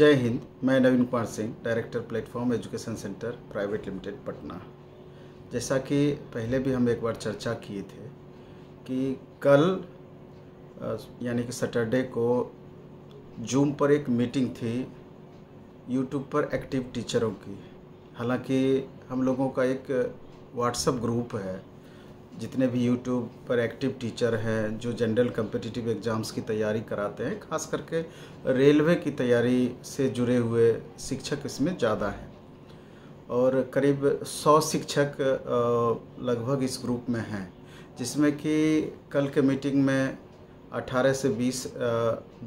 जय हिंद मैं Naveen Kumar Singh director platform education centre private limited Patna जैसा कि पहले भी हम एक बार चर्चा किए थे कि कल यानी कि सैटरडे को जूम पर एक मीटिंग थी यूट्यूब पर एक्टिव टीचरों की हालांकि हम लोगों का एक व्हाट्सएप ग्रुप है जितने भी यूट्यूब पर एक्टिव टीचर हैं जो जनरल कम्पिटिटिव एग्ज़ाम्स की तैयारी कराते हैं खास करके रेलवे की तैयारी से जुड़े हुए शिक्षक इसमें ज़्यादा हैं और करीब सौ शिक्षक लगभग इस ग्रुप में हैं जिसमें कि कल के मीटिंग में 18 से 20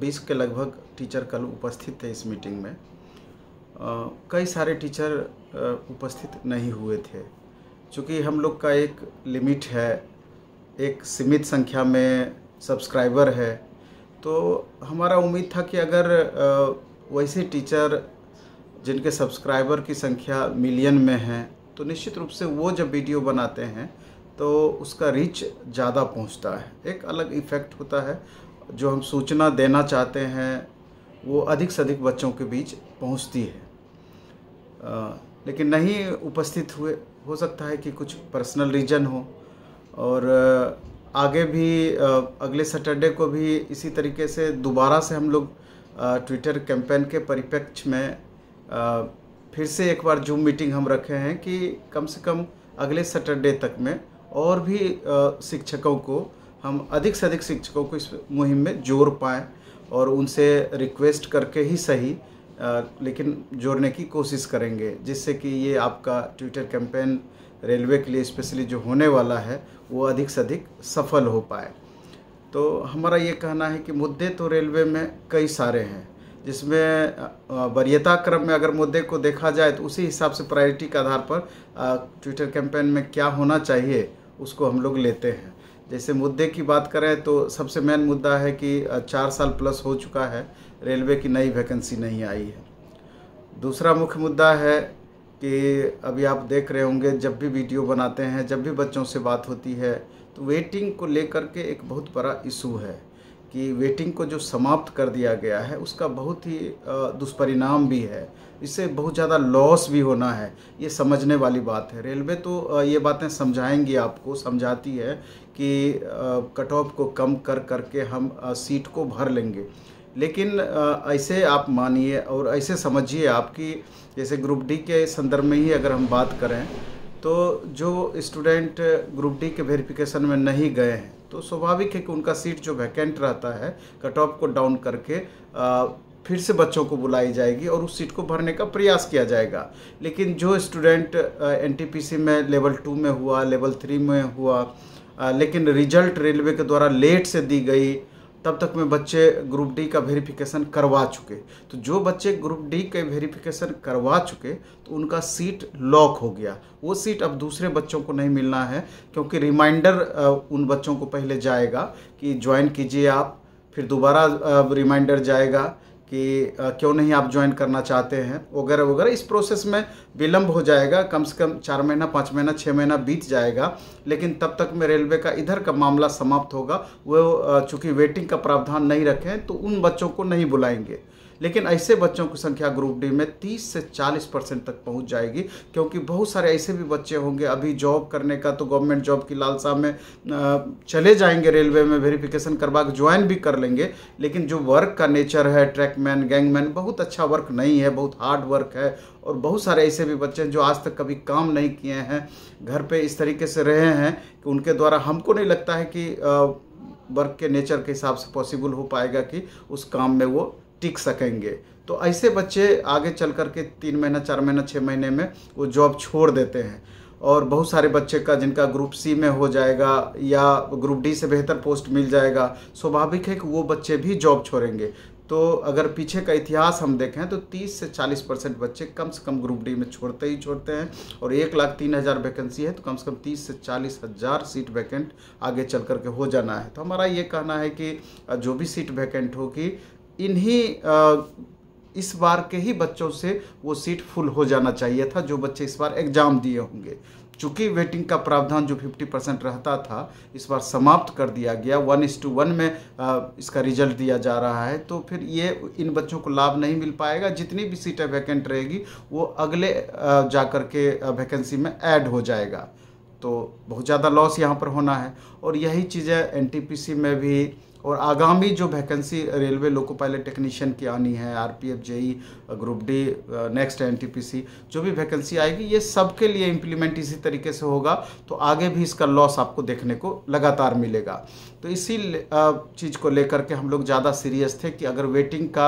20 के लगभग टीचर कल उपस्थित थे इस मीटिंग में कई सारे टीचर उपस्थित नहीं हुए थे चूँकि हम लोग का एक लिमिट है एक सीमित संख्या में सब्सक्राइबर है तो हमारा उम्मीद था कि अगर वैसे टीचर जिनके सब्सक्राइबर की संख्या मिलियन में है तो निश्चित रूप से वो जब वीडियो बनाते हैं तो उसका रीच ज़्यादा पहुंचता है एक अलग इफ़ेक्ट होता है जो हम सूचना देना चाहते हैं वो अधिक से अधिक बच्चों के बीच पहुंचती है लेकिन नहीं उपस्थित हुए हो सकता है कि कुछ पर्सनल रीजन हो और आगे भी अगले सैटरडे को भी इसी तरीके से दोबारा से हम लोग ट्विटर कैंपेन के परिप्रेक्ष्य में फिर से एक बार जूम मीटिंग हम रखे हैं कि कम से कम अगले सैटरडे तक में और भी शिक्षकों को हम अधिक से अधिक शिक्षकों को इस मुहिम में जोड़ पाएँ और उनसे रिक्वेस्ट करके ही सही लेकिन जोड़ने की कोशिश करेंगे जिससे कि ये आपका ट्विटर कैंपेन रेलवे के लिए स्पेशली जो होने वाला है वो अधिक से अधिक सफल हो पाए तो हमारा ये कहना है कि मुद्दे तो रेलवे में कई सारे हैं जिसमें वरीयता क्रम में अगर मुद्दे को देखा जाए तो उसी हिसाब से प्रायोरिटी के आधार पर ट्विटर कैंपेन में क्या होना चाहिए उसको हम लोग लेते हैं जैसे मुद्दे की बात करें तो सबसे मेन मुद्दा है कि चार साल प्लस हो चुका है रेलवे की नई वैकेंसी नहीं आई है दूसरा मुख्य मुद्दा है कि अभी आप देख रहे होंगे जब भी वीडियो बनाते हैं जब भी बच्चों से बात होती है तो वेटिंग को लेकर के एक बहुत बड़ा इशू है कि वेटिंग को जो समाप्त कर दिया गया है उसका बहुत ही दुष्परिणाम भी है इससे बहुत ज़्यादा लॉस भी होना है ये समझने वाली बात है रेलवे तो ये बातें समझाएंगी आपको समझाती है कि कट ऑफ को कम कर करके हम सीट को भर लेंगे लेकिन ऐसे आप मानिए और ऐसे समझिए आपकी जैसे ग्रुप डी के संदर्भ में ही अगर हम बात करें तो जो स्टूडेंट ग्रुप डी के वेरिफिकेशन में नहीं गए हैं तो स्वाभाविक है कि उनका सीट जो वैकेंट रहता है कट ऑफ को डाउन करके आ, फिर से बच्चों को बुलाई जाएगी और उस सीट को भरने का प्रयास किया जाएगा लेकिन जो स्टूडेंट एनटीपीसी में लेवल टू में हुआ लेवल थ्री में हुआ आ, लेकिन रिजल्ट रेलवे के द्वारा लेट से दी गई तब तक में बच्चे ग्रुप डी का वेरिफिकेशन करवा चुके तो जो बच्चे ग्रुप डी के वेरिफिकेशन करवा चुके तो उनका सीट लॉक हो गया वो सीट अब दूसरे बच्चों को नहीं मिलना है क्योंकि रिमाइंडर उन बच्चों को पहले जाएगा कि ज्वाइन कीजिए आप फिर दोबारा रिमाइंडर जाएगा कि क्यों नहीं आप ज्वाइन करना चाहते हैं वगैरह वगैरह इस प्रोसेस में विलम्ब हो जाएगा कम से कम चार महीना पाँच महीना छः महीना बीत जाएगा लेकिन तब तक में रेलवे का इधर का मामला समाप्त होगा वो चूँकि वेटिंग का प्रावधान नहीं रखें तो उन बच्चों को नहीं बुलाएंगे लेकिन ऐसे बच्चों की संख्या ग्रुप डी में 30 से 40 परसेंट तक पहुंच जाएगी क्योंकि बहुत सारे ऐसे भी बच्चे होंगे अभी जॉब करने का तो गवर्नमेंट जॉब की लालसा में चले जाएंगे रेलवे में वेरिफिकेशन करवा के ज्वाइन भी कर लेंगे लेकिन जो वर्क का नेचर है ट्रैकमैन गैंगमैन बहुत अच्छा वर्क नहीं है बहुत हार्ड वर्क है और बहुत सारे ऐसे भी बच्चे हैं जो आज तक कभी काम नहीं किए हैं घर पे इस तरीके से रहे हैं कि उनके द्वारा हमको नहीं लगता है कि वर्क के नेचर के हिसाब से पॉसिबल हो पाएगा कि उस काम में वो टिक सकेंगे तो ऐसे बच्चे आगे चल कर के तीन महीना चार महीना छः महीने में वो जॉब छोड़ देते हैं और बहुत सारे बच्चे का जिनका ग्रुप सी में हो जाएगा या ग्रुप डी से बेहतर पोस्ट मिल जाएगा स्वाभाविक है कि वो बच्चे भी जॉब छोड़ेंगे तो अगर पीछे का इतिहास हम देखें तो 30 से 40 परसेंट बच्चे कम से कम ग्रुप डी में छोड़ते ही छोड़ते हैं और एक लाख तीन हज़ार वैकेंसी है तो कम से कम 30 से चालीस हज़ार सीट वैकेंट आगे चल करके हो जाना है तो हमारा ये कहना है कि जो भी सीट वैकेंट होगी इन्हीं इस बार के ही बच्चों से वो सीट फुल हो जाना चाहिए था जो बच्चे इस बार एग्जाम दिए होंगे चूँकि वेटिंग का प्रावधान जो 50 परसेंट रहता था इस बार समाप्त कर दिया गया वन इस टू वन में इसका रिजल्ट दिया जा रहा है तो फिर ये इन बच्चों को लाभ नहीं मिल पाएगा जितनी भी सीटें वैकेंट रहेगी वो अगले जाकर के वैकेंसी में ऐड हो जाएगा तो बहुत ज़्यादा लॉस यहाँ पर होना है और यही चीज़ें एन में भी और आगामी जो vacancy railway loco pilot technician की आनी है R P F JE group D next एन जो भी वैकेंसी आएगी ये सबके लिए इम्प्लीमेंट इसी तरीके से होगा तो आगे भी इसका लॉस आपको देखने को लगातार मिलेगा तो इसी चीज़ को लेकर के हम लोग ज़्यादा सीरियस थे कि अगर वेटिंग का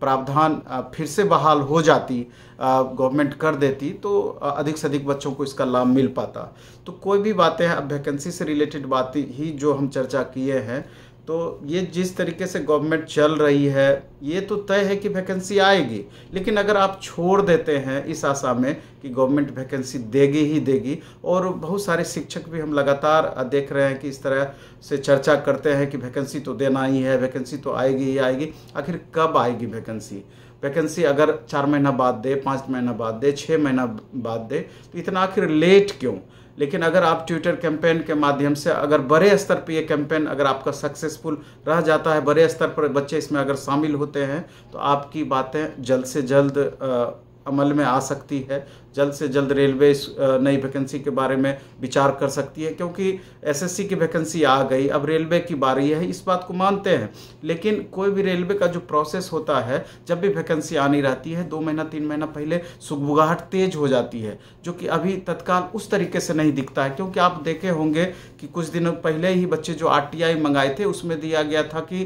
प्रावधान फिर से बहाल हो जाती गवर्नमेंट कर देती तो अधिक से अधिक बच्चों को इसका लाभ मिल पाता तो कोई भी बातें अब वैकेंसी से रिलेटेड बातें ही जो हम चर्चा किए हैं तो ये जिस तरीके से गवर्नमेंट चल रही है ये तो तय है कि वैकेंसी आएगी लेकिन अगर आप छोड़ देते हैं इस आशा में कि गवर्नमेंट वैकेंसी देगी ही देगी और बहुत सारे शिक्षक भी हम लगातार देख रहे हैं कि इस तरह से चर्चा करते हैं कि वैकेंसी तो देना ही है वैकेंसी तो आएगी ही आएगी आखिर कब आएगी वैकेंसी वैकेंसी अगर चार महीना बाद दे पाँच महीना बाद दे छः महीना बाद दे तो इतना आखिर लेट क्यों लेकिन अगर आप ट्विटर कैंपेन के माध्यम से अगर बड़े स्तर पर ये कैंपेन अगर आपका सक्सेसफुल रह जाता है बड़े स्तर पर बच्चे इसमें अगर शामिल होते हैं तो आपकी बातें जल्द से जल्द आ, अमल में आ सकती है जल्द से जल्द रेलवे इस नई वैकेंसी के बारे में विचार कर सकती है क्योंकि एसएससी की वैकेंसी आ गई अब रेलवे की बारी है इस बात को मानते हैं लेकिन कोई भी रेलवे का जो प्रोसेस होता है जब भी वैकेंसी आनी रहती है दो महीना तीन महीना पहले सुगबुगाहट तेज हो जाती है जो कि अभी तत्काल उस तरीके से नहीं दिखता है क्योंकि आप देखे होंगे कि कुछ दिनों पहले ही बच्चे जो आर मंगाए थे उसमें दिया गया था कि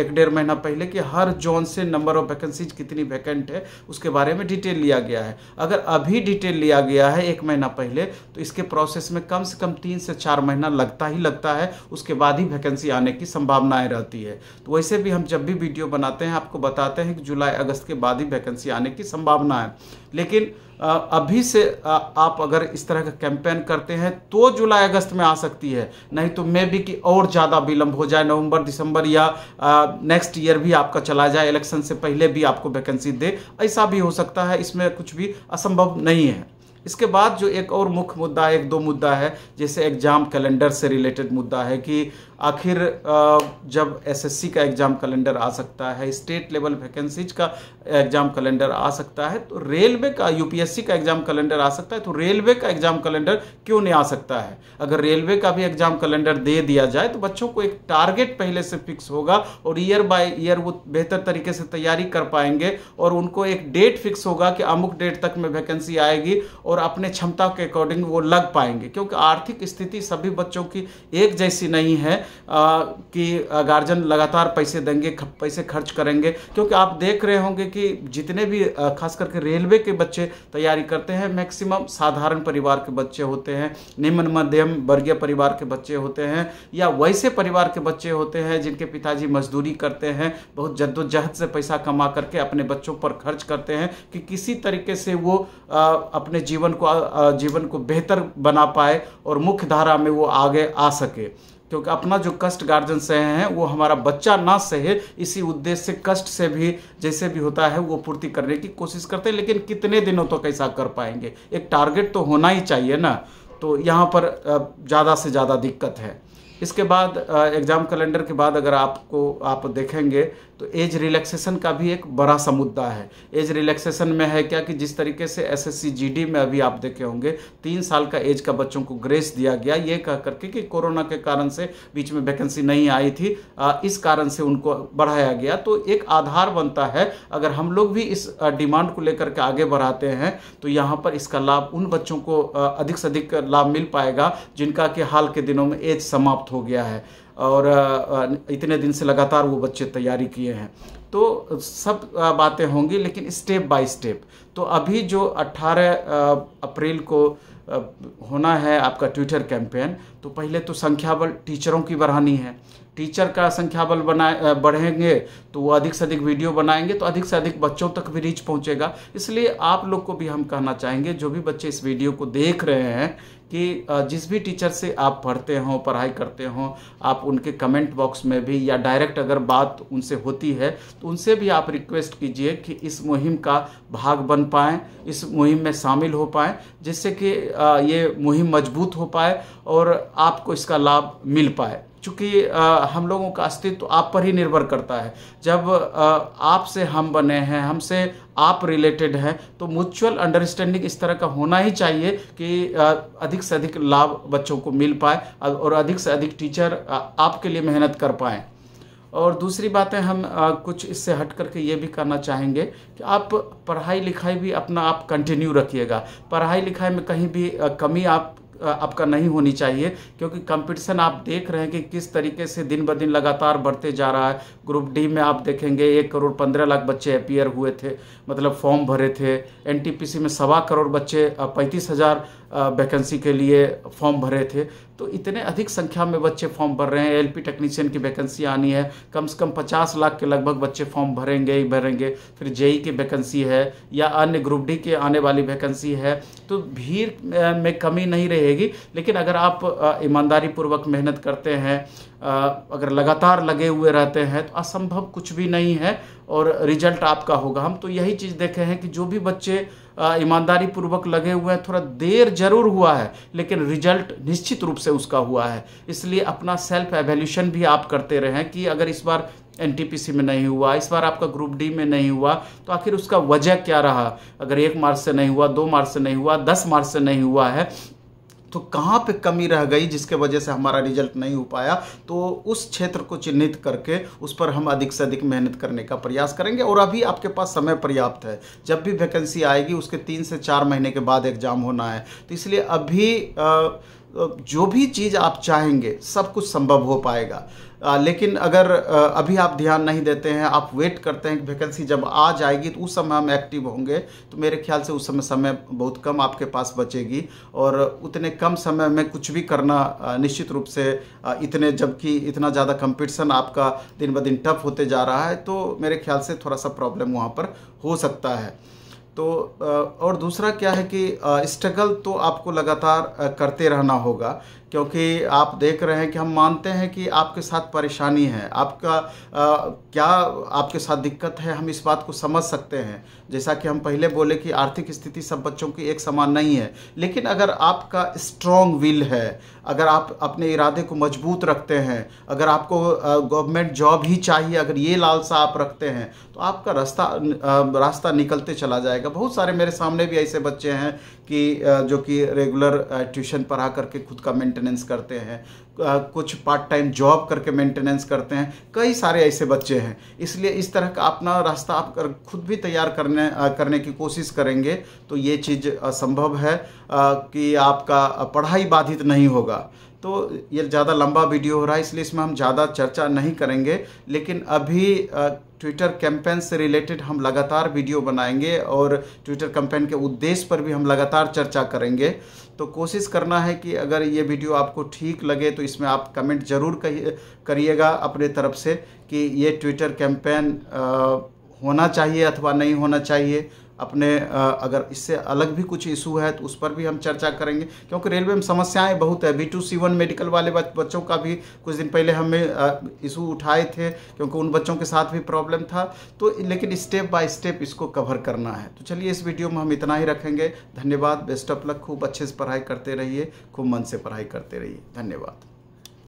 एक डेढ़ महीना पहले कि हर जोन से नंबर ऑफ वैकेंसीज कितनी वैकेंट है उसके बारे में डिटेल लिया गया है अगर अभी ही डिटेल लिया गया है एक महीना पहले तो इसके प्रोसेस में कम से कम तीन से चार महीना लगता ही लगता है उसके बाद ही वैकेंसी आने की संभावनाएं रहती है तो वैसे भी हम जब भी वीडियो बनाते हैं आपको बताते हैं कि जुलाई अगस्त के बाद ही वैकेंसी आने की संभावना है लेकिन अभी से आप अगर इस तरह का कैंपेन करते हैं तो जुलाई अगस्त में आ सकती है नहीं तो मे भी कि और ज़्यादा विलंब हो जाए नवंबर दिसंबर या नेक्स्ट ईयर भी आपका चला जाए इलेक्शन से पहले भी आपको वैकेंसी दे ऐसा भी हो सकता है इसमें कुछ भी असंभव नहीं है इसके बाद जो एक और मुख्य मुद्दा एक दो मुद्दा है जैसे एग्जाम कैलेंडर से रिलेटेड मुद्दा है कि आखिर जब एसएससी का एग्ज़ाम कैलेंडर आ सकता है स्टेट लेवल वैकेंसीज का एग्ज़ाम कैलेंडर आ सकता है तो रेलवे का यूपीएससी का एग्ज़ाम कैलेंडर आ सकता है तो रेलवे का एग्ज़ाम कैलेंडर क्यों नहीं आ सकता है अगर रेलवे का भी एग्ज़ाम कैलेंडर दे दिया जाए तो बच्चों को एक टारगेट पहले से फिक्स होगा और ईयर बाय ईयर वो बेहतर तरीके से तैयारी कर पाएंगे और उनको एक डेट फिक्स होगा कि अमुक डेट तक में वैकेंसी आएगी और अपने क्षमता के अकॉर्डिंग वो लग पाएंगे क्योंकि आर्थिक स्थिति सभी बच्चों की एक जैसी नहीं है कि गार्जियन लगातार पैसे देंगे पैसे खर्च करेंगे क्योंकि आप देख रहे होंगे कि जितने भी खास करके रेलवे के बच्चे तैयारी करते हैं मैक्सिमम साधारण परिवार के बच्चे होते हैं निम्न मध्यम वर्गीय परिवार के बच्चे होते हैं या वैसे परिवार के बच्चे होते हैं जिनके पिताजी मजदूरी करते हैं बहुत जद्दोजहद से पैसा कमा करके अपने बच्चों पर खर्च करते हैं कि किसी तरीके से वो अपने जीवन को जीवन को बेहतर बना पाए और मुख्य धारा में वो आगे आ सके क्योंकि अपना जो कष्ट गार्जियन सहे हैं वो हमारा बच्चा ना सहे इसी उद्देश्य से कष्ट से भी जैसे भी होता है वो पूर्ति करने की कोशिश करते हैं लेकिन कितने दिनों तक तो ऐसा कर पाएंगे एक टारगेट तो होना ही चाहिए ना तो यहाँ पर ज़्यादा से ज़्यादा दिक्कत है इसके बाद एग्ज़ाम कैलेंडर के बाद अगर आपको आप देखेंगे तो एज रिलैक्सेशन का भी एक बड़ा सा मुद्दा है एज रिलैक्सेशन में है क्या कि जिस तरीके से एसएससी जीडी में अभी आप देखे होंगे तीन साल का एज का बच्चों को ग्रेस दिया गया ये कह करके कि कोरोना के कारण से बीच में वैकेंसी नहीं आई थी इस कारण से उनको बढ़ाया गया तो एक आधार बनता है अगर हम लोग भी इस डिमांड को लेकर के आगे बढ़ाते हैं तो यहाँ पर इसका लाभ उन बच्चों को अधिक से अधिक लाभ मिल पाएगा जिनका कि हाल के दिनों में एज समाप्त समाप्त हो गया है और इतने दिन से लगातार वो बच्चे तैयारी किए हैं तो सब बातें होंगी लेकिन स्टेप बाय स्टेप तो अभी जो 18 अप्रैल को होना है आपका ट्विटर कैंपेन तो पहले तो संख्या बल टीचरों की बढ़ानी है टीचर का संख्या बल बनाए बढ़ेंगे तो वो अधिक से अधिक वीडियो बनाएंगे तो अधिक से अधिक बच्चों तक भी रीच पहुंचेगा इसलिए आप लोग को भी हम कहना चाहेंगे जो भी बच्चे इस वीडियो को देख रहे हैं कि जिस भी टीचर से आप पढ़ते हों पढ़ाई करते हों आप उनके कमेंट बॉक्स में भी या डायरेक्ट अगर बात उनसे होती है तो उनसे भी आप रिक्वेस्ट कीजिए कि इस मुहिम का भाग बन पाए इस मुहिम में शामिल हो पाए जिससे कि ये मुहिम मजबूत हो पाए और आपको इसका लाभ मिल पाए चूँकि हम लोगों का अस्तित्व आप पर ही निर्भर करता है जब आपसे हम बने हैं हमसे आप रिलेटेड हैं तो म्यूचुअल अंडरस्टैंडिंग इस तरह का होना ही चाहिए कि अधिक से अधिक लाभ बच्चों को मिल पाए और अधिक से अधिक टीचर आपके लिए मेहनत कर पाएँ और दूसरी बात है हम कुछ इससे हट करके ये भी करना चाहेंगे कि आप पढ़ाई लिखाई भी अपना आप कंटिन्यू रखिएगा पढ़ाई लिखाई में कहीं भी कमी आप आपका नहीं होनी चाहिए क्योंकि कंपटीशन आप देख रहे हैं कि किस तरीके से दिन ब दिन लगातार बढ़ते जा रहा है ग्रुप डी में आप देखेंगे एक करोड़ पंद्रह लाख बच्चे अपियर हुए थे मतलब फॉर्म भरे थे एनटीपीसी में सवा करोड़ बच्चे पैंतीस हज़ार वैकेंसी के लिए फॉर्म भरे थे तो इतने अधिक संख्या में बच्चे फॉर्म भर रहे हैं एलपी टेक्नीशियन की वैकेंसी आनी है कम से कम 50 लाख के लगभग बच्चे फॉर्म भरेंगे ही भरेंगे फिर जेई e की वैकेंसी है या अन्य ग्रुप डी के आने वाली वैकेंसी है तो भीड़ में कमी नहीं रहेगी लेकिन अगर आप ईमानदारी पूर्वक मेहनत करते हैं अगर लगातार लगे हुए रहते हैं तो असंभव कुछ भी नहीं है और रिजल्ट आपका होगा हम तो यही चीज़ देखे हैं कि जो भी बच्चे ईमानदारी पूर्वक लगे हुए हैं थोड़ा देर जरूर हुआ है लेकिन रिजल्ट निश्चित रूप से उसका हुआ है इसलिए अपना सेल्फ एवेल्यूशन भी आप करते रहें कि अगर इस बार एन में नहीं हुआ इस बार आपका ग्रुप डी में नहीं हुआ तो आखिर उसका वजह क्या रहा अगर एक मार्च से नहीं हुआ दो मार्च से नहीं हुआ दस मार्च से नहीं हुआ है तो कहाँ पे कमी रह गई जिसके वजह से हमारा रिजल्ट नहीं हो पाया तो उस क्षेत्र को चिन्हित करके उस पर हम अधिक से अधिक मेहनत करने का प्रयास करेंगे और अभी आपके पास समय पर्याप्त है जब भी वैकेंसी आएगी उसके तीन से चार महीने के बाद एग्ज़ाम होना है तो इसलिए अभी आ, तो जो भी चीज़ आप चाहेंगे सब कुछ संभव हो पाएगा आ, लेकिन अगर आ, अभी आप ध्यान नहीं देते हैं आप वेट करते हैं कि वैकेंसी जब आ जाएगी तो उस समय हम एक्टिव होंगे तो मेरे ख्याल से उस समय समय बहुत कम आपके पास बचेगी और उतने कम समय में कुछ भी करना निश्चित रूप से इतने जबकि इतना ज़्यादा कंपटीशन आपका दिन ब दिन टफ होते जा रहा है तो मेरे ख्याल से थोड़ा सा प्रॉब्लम वहाँ पर हो सकता है तो और दूसरा क्या है कि स्ट्रगल तो आपको लगातार करते रहना होगा क्योंकि आप देख रहे हैं कि हम मानते हैं कि आपके साथ परेशानी है आपका आ, क्या आपके साथ दिक्कत है हम इस बात को समझ सकते हैं जैसा कि हम पहले बोले कि आर्थिक स्थिति सब बच्चों की एक समान नहीं है लेकिन अगर आपका स्ट्रॉन्ग विल है अगर आप अपने इरादे को मजबूत रखते हैं अगर आपको गवर्नमेंट जॉब ही चाहिए अगर ये लालसा आप रखते हैं तो आपका रास्ता रास्ता निकलते चला जाएगा बहुत सारे मेरे सामने भी ऐसे बच्चे हैं कि जो कि रेगुलर ट्यूशन पढ़ा करके खुद का मेंट मेंटेनेंस करते हैं कुछ पार्ट टाइम जॉब करके मेंटेनेंस करते हैं कई सारे ऐसे बच्चे हैं इसलिए इस तरह का अपना रास्ता आप कर, खुद भी तैयार करने करने की कोशिश करेंगे तो ये चीज़ संभव है कि आपका पढ़ाई बाधित नहीं होगा तो ये ज़्यादा लंबा वीडियो हो रहा है इसलिए इसमें हम ज़्यादा चर्चा नहीं करेंगे लेकिन अभी ट्विटर कैंपेन से रिलेटेड हम लगातार वीडियो बनाएंगे और ट्विटर कैंपेन के उद्देश्य पर भी हम लगातार चर्चा करेंगे तो कोशिश करना है कि अगर ये वीडियो आपको ठीक लगे तो इसमें आप कमेंट ज़रूर करिएगा अपने तरफ से कि ये ट्विटर कैंपेन होना चाहिए अथवा नहीं होना चाहिए अपने अगर इससे अलग भी कुछ इशू है तो उस पर भी हम चर्चा करेंगे क्योंकि रेलवे में समस्याएं बहुत है B two C one medical वाले बच्चों का भी कुछ दिन पहले हमें इशू उठाए थे क्योंकि उन बच्चों के साथ भी प्रॉब्लम था तो लेकिन स्टेप बाय स्टेप इसको कवर करना है तो चलिए इस वीडियो में हम इतना ही रखेंगे धन्यवाद बेस्ट ऑफ लक खूब अच्छे से पढ़ाई करते रहिए खूब मन से पढ़ाई करते रहिए धन्यवाद